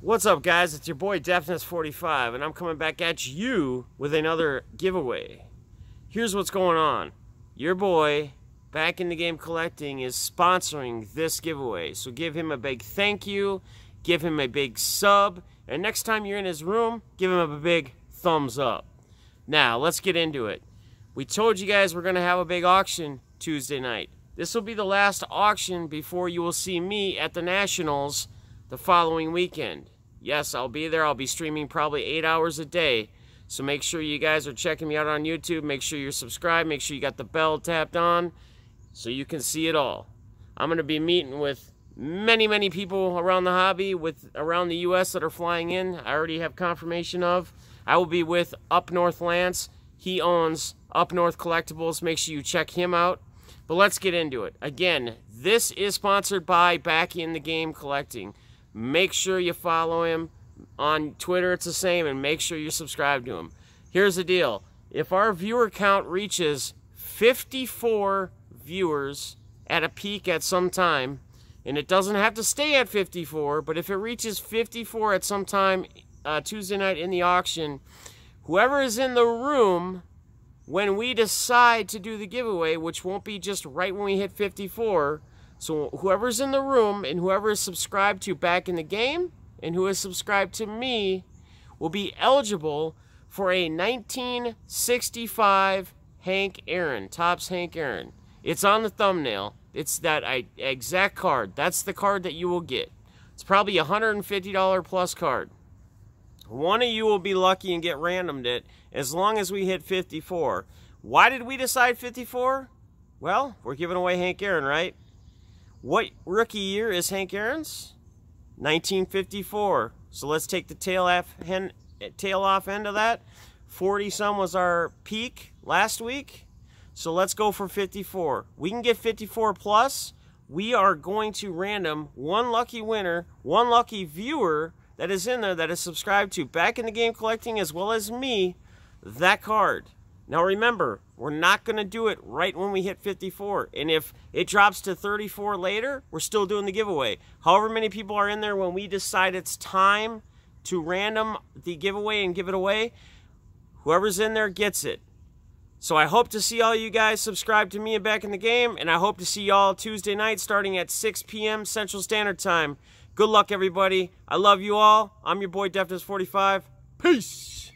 What's up, guys? It's your boy Deafness45, and I'm coming back at you with another giveaway. Here's what's going on. Your boy, Back in the Game Collecting, is sponsoring this giveaway. So give him a big thank you, give him a big sub, and next time you're in his room, give him a big thumbs up. Now, let's get into it. We told you guys we're going to have a big auction Tuesday night. This will be the last auction before you will see me at the Nationals the following weekend. Yes, I'll be there. I'll be streaming probably eight hours a day. So make sure you guys are checking me out on YouTube. Make sure you're subscribed. Make sure you got the bell tapped on so you can see it all. I'm going to be meeting with many, many people around the hobby, with around the U.S. that are flying in. I already have confirmation of. I will be with Up North Lance. He owns Up North Collectibles. Make sure you check him out. But let's get into it. Again, this is sponsored by Back in the Game Collecting. Make sure you follow him. On Twitter, it's the same, and make sure you subscribe to him. Here's the deal if our viewer count reaches 54 viewers at a peak at some time, and it doesn't have to stay at 54, but if it reaches 54 at some time uh, Tuesday night in the auction, whoever is in the room when we decide to do the giveaway, which won't be just right when we hit 54, so whoever's in the room and whoever is subscribed to back in the game and who is subscribed to me will be eligible for a 1965 Hank Aaron, Tops Hank Aaron. It's on the thumbnail. It's that exact card. That's the card that you will get. It's probably a $150 plus card. One of you will be lucky and get randomed it as long as we hit 54. Why did we decide 54? Well, we're giving away Hank Aaron, right? What rookie year is Hank Aaron's? 1954. So let's take the tail off, hen, tail off end of that. 40 some was our peak last week. So let's go for 54. We can get 54 plus. We are going to random one lucky winner, one lucky viewer that is in there that is subscribed to Back in the Game Collecting as well as me that card. Now remember, we're not going to do it right when we hit 54. And if it drops to 34 later, we're still doing the giveaway. However many people are in there when we decide it's time to random the giveaway and give it away, whoever's in there gets it. So I hope to see all you guys subscribe to me and back in the game, and I hope to see y'all Tuesday night starting at 6 p.m. Central Standard Time. Good luck, everybody. I love you all. I'm your boy, deftness 45 Peace!